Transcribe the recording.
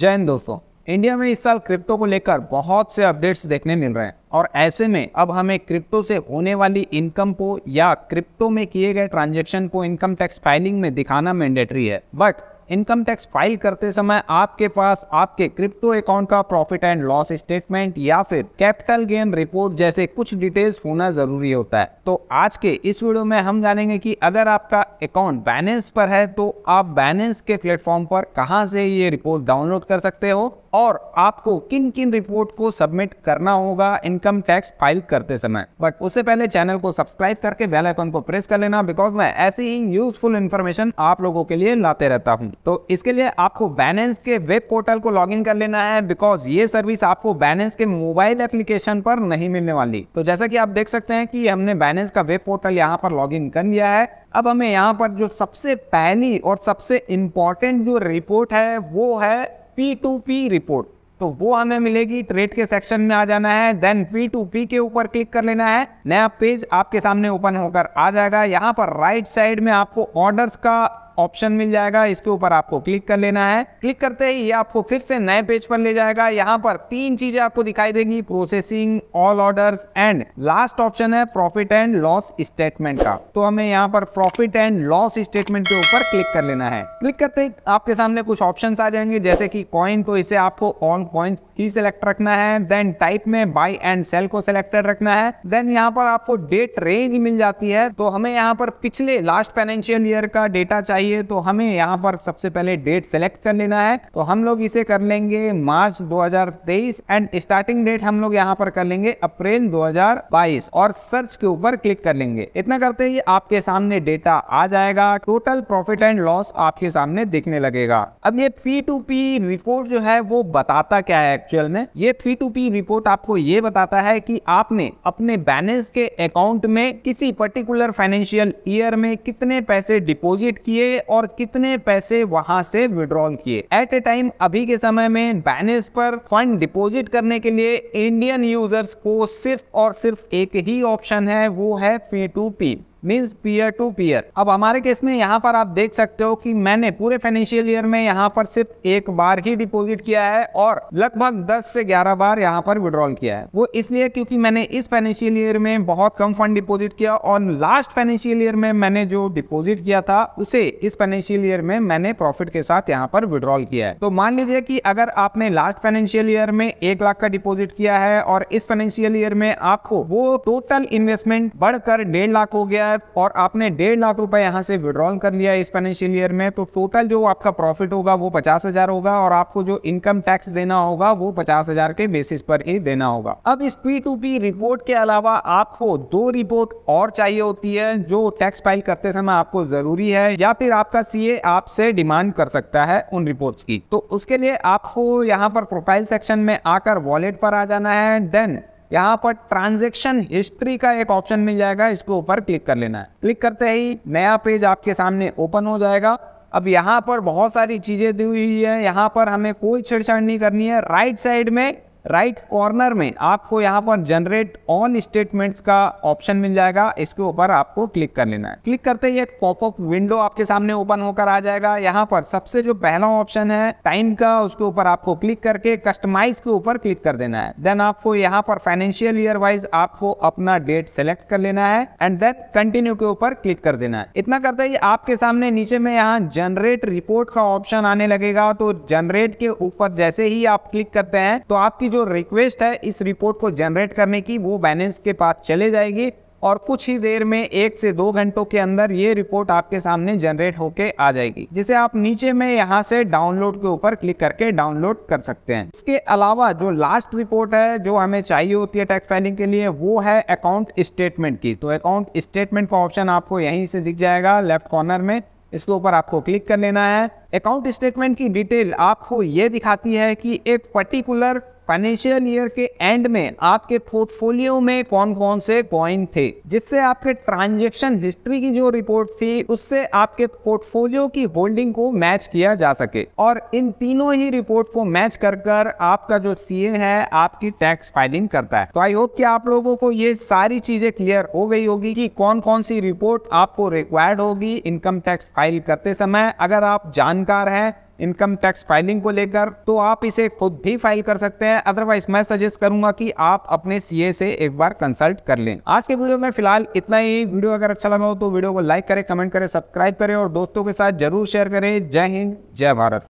जय हिंद दोस्तों इंडिया में इस साल क्रिप्टो को लेकर बहुत से अपडेट्स देखने मिल रहे हैं और ऐसे में अब हमें क्रिप्टो से होने वाली इनकम को या क्रिप्टो में किए गए ट्रांजैक्शन को इनकम टैक्स फाइलिंग में दिखाना मैंडेटरी है बट इनकम टैक्स फाइल करते समय आपके पास आपके क्रिप्टो अकाउंट का प्रॉफिट एंड लॉस स्टेटमेंट या फिर कैपिटल गेन रिपोर्ट जैसे कुछ डिटेल्स होना जरूरी होता है तो आज के इस वीडियो में हम जानेंगे कि अगर आपका अकाउंट बैलेंस पर है तो आप बैलेंस के प्लेटफॉर्म पर कहां से ये रिपोर्ट डाउनलोड कर सकते हो और आपको किन किन रिपोर्ट को सबमिट करना होगा इनकम टैक्स फाइल करते समय बट उससे पहले चैनल को सब्सक्राइब करके बेल आइकन को प्रेस कर लेना बिकॉज मैं ऐसी ही यूजफुल इन्फॉर्मेशन आप लोगों के लिए लाते रहता हूँ तो इसके लिए आपको बैलेंस के वेब पोर्टल को लॉग कर लेना है बिकॉज ये सर्विस आपको बैलेंस के मोबाइल एप्लीकेशन पर नहीं मिलने वाली तो जैसा की आप देख सकते हैं कि हमने बैलेंस का वेब पोर्टल यहाँ पर लॉग कर लिया है अब हमें यहाँ पर जो सबसे पहली और सबसे इम्पोर्टेंट जो रिपोर्ट है वो है पी टू पी रिपोर्ट तो वो हमें मिलेगी ट्रेड के सेक्शन में आ जाना है देन पी टू पी के ऊपर क्लिक कर लेना है नया पेज आपके सामने ओपन होकर आ जाएगा यहाँ पर राइट साइड में आपको ऑर्डर्स का ऑप्शन मिल जाएगा इसके ऊपर आपको क्लिक कर लेना है क्लिक करते ही ये आपको फिर से नए पेज पर ले जाएगा यहाँ पर तीन चीजें आपको दिखाई देगी processing all order and last option है प्रॉफिट एंड लॉस स्टेटमेंट का तो हमें यहाँ पर प्रॉफिट एंड लॉस स्टेटमेंट के ऊपर क्लिक कर लेना है क्लिक करते ही आपके सामने कुछ ऑप्शन आ जाएंगे जैसे की कॉइन तो इसे आपको ऑन कॉइन ही सिलेक्ट रखना है देन टाइप में बाई एंड सेल को सिलेक्टेड रखना है देन यहाँ पर आपको डेट रेंज मिल जाती है तो हमें यहाँ पर पिछले लास्ट फाइनेंशियल ईयर का डेटा चाहिए चाहिए तो हमें यहाँ पर सबसे पहले डेट सेलेक्ट कर लेना है तो हम लोग इसे कर लेंगे मार्च 2023 एंड स्टार्टिंग डेट हम लोग यहाँ पर कर लेंगे अप्रैल 2022 और सर्च के ऊपर क्लिक कर लेंगे इतना करते ही आपके सामने डेटा आ जाएगा टोटल प्रॉफिट एंड लॉस आपके सामने दिखने लगेगा अब ये पी टू पी रिपोर्ट जो है वो बताता क्या है एक्चुअल में ये पी टू पी रिपोर्ट आपको ये बताता है की आपने अपने बैलेंस के अकाउंट में किसी पर्टिकुलर फाइनेंशियल ईयर में कितने पैसे डिपॉजिट किए और कितने पैसे वहां से विड्रॉल किए एट ए टाइम अभी के समय में बैनेस पर फंड डिपोजिट करने के लिए इंडियन यूजर्स को सिर्फ और सिर्फ एक ही ऑप्शन है वो है P to P means peer to peer अब हमारे केस में यहाँ पर आप देख सकते हो कि मैंने पूरे फाइनेंशियल ईयर में यहाँ पर सिर्फ एक बार ही डिपॉजिट किया है और लगभग 10 से 11 बार यहाँ पर विड्रॉल किया है वो इसलिए क्योंकि मैंने इस फाइनेंशियल ईयर में बहुत कम फंड डिपॉजिट किया और लास्ट फाइनेंशियल ईयर में मैंने जो डिपोजिट किया था उसे इस फाइनेंशियल ईयर में मैंने प्रॉफिट के साथ यहाँ पर विड्रॉल किया है तो मान लीजिए कि अगर आपने लास्ट फाइनेंशियल ईयर में एक लाख का डिपोजिट किया है और इस फाइनेंशियल ईयर में आपको वो टोटल इन्वेस्टमेंट बढ़कर डेढ़ लाख हो गया लिया है और आपने डेढ़ लाख रुपए यहाँ से विड्रॉल कर लिया है इस फाइनेंशियल ईयर में तो टोटल जो आपका प्रॉफिट होगा वो पचास हजार होगा और आपको जो इनकम टैक्स देना होगा वो पचास हजार के बेसिस पर ही देना होगा अब इस पी टू पी रिपोर्ट के अलावा आपको दो रिपोर्ट और चाहिए होती है जो टैक्स फाइल करते समय आपको जरूरी है या फिर आपका सीए आपसे डिमांड कर सकता है उन रिपोर्ट की तो उसके लिए आपको यहाँ पर प्रोफाइल सेक्शन में आकर वॉलेट पर आ जाना है देन यहाँ पर ट्रांजेक्शन हिस्ट्री का एक ऑप्शन मिल जाएगा इसके ऊपर क्लिक कर लेना है क्लिक करते ही नया पेज आपके सामने ओपन हो जाएगा अब यहाँ पर बहुत सारी चीज़ें दी हुई है यहाँ पर हमें कोई छेड़छाड़ नहीं करनी है राइट साइड में राइट right कॉर्नर में आपको यहाँ पर जनरेट ऑल स्टेटमेंट्स का ऑप्शन मिल जाएगा इसके ऊपर आपको क्लिक कर लेना है क्लिक करते ही एक पॉपअप विंडो आपके सामने ओपन होकर आ जाएगा यहाँ पर सबसे जो पहला ऑप्शन है टाइम का उसके ऊपर आपको क्लिक करके कस्टमाइज के ऊपर क्लिक कर देना है देन आपको यहाँ पर फाइनेंशियल ईयर वाइज आपको अपना डेट सेलेक्ट कर लेना है एंड देन कंटिन्यू के ऊपर क्लिक कर देना है इतना करते ही आपके सामने नीचे में यहाँ जनरेट रिपोर्ट का ऑप्शन आने लगेगा तो जनरेट के ऊपर जैसे ही आप क्लिक करते हैं तो आपकी जो रिक्वेस्ट है इस रिपोर्ट को जनरेट करने की वो बैलेंस के पास चले जाएगी और कुछ ही देर में एक से दो घंटों के अंदर ये रिपोर्ट आपके सामने जनरेट होके आ जाएगी जिसे आप नीचे में यहाँ से डाउनलोड के ऊपर क्लिक करके डाउनलोड कर सकते हैं इसके अलावा जो लास्ट रिपोर्ट है जो हमें चाहिए होती है टैक्स फाइलिंग के लिए वो है अकाउंट स्टेटमेंट की तो अकाउंट स्टेटमेंट का ऑप्शन आपको यहीं से दिख जाएगा लेफ्ट कॉर्नर में इसके ऊपर आपको क्लिक कर लेना है अकाउंट स्टेटमेंट की डिटेल आपको ये दिखाती है कि एक पर्टिकुलर फाइनेंशियल ईयर के एंड में आपके पोर्टफोलियो में कौन कौन से पॉइंट थे जिससे आपके ट्रांजेक्शन हिस्ट्री की जो रिपोर्ट थी उससे आपके पोर्टफोलियो की होल्डिंग को मैच किया जा सके और इन तीनों ही रिपोर्ट को मैच कर कर आपका जो सी है आपकी टैक्स फाइलिंग करता है तो आई होप कि आप लोगों को ये सारी चीजें क्लियर हो गई होगी कि कौन कौन सी रिपोर्ट आपको रिक्वायर्ड होगी इनकम टैक्स फाइल करते समय अगर आप जानकार हैं इनकम टैक्स फाइलिंग को लेकर तो आप इसे खुद भी फाइल कर सकते हैं अदरवाइज मैं सजेस्ट करूंगा कि आप अपने सीए से एक बार कंसल्ट कर लें आज के वीडियो में फिलहाल इतना ही वीडियो अगर अच्छा लगा हो तो वीडियो को लाइक करें कमेंट करें सब्सक्राइब करें और दोस्तों के साथ जरूर शेयर करें जय हिंद जय भारत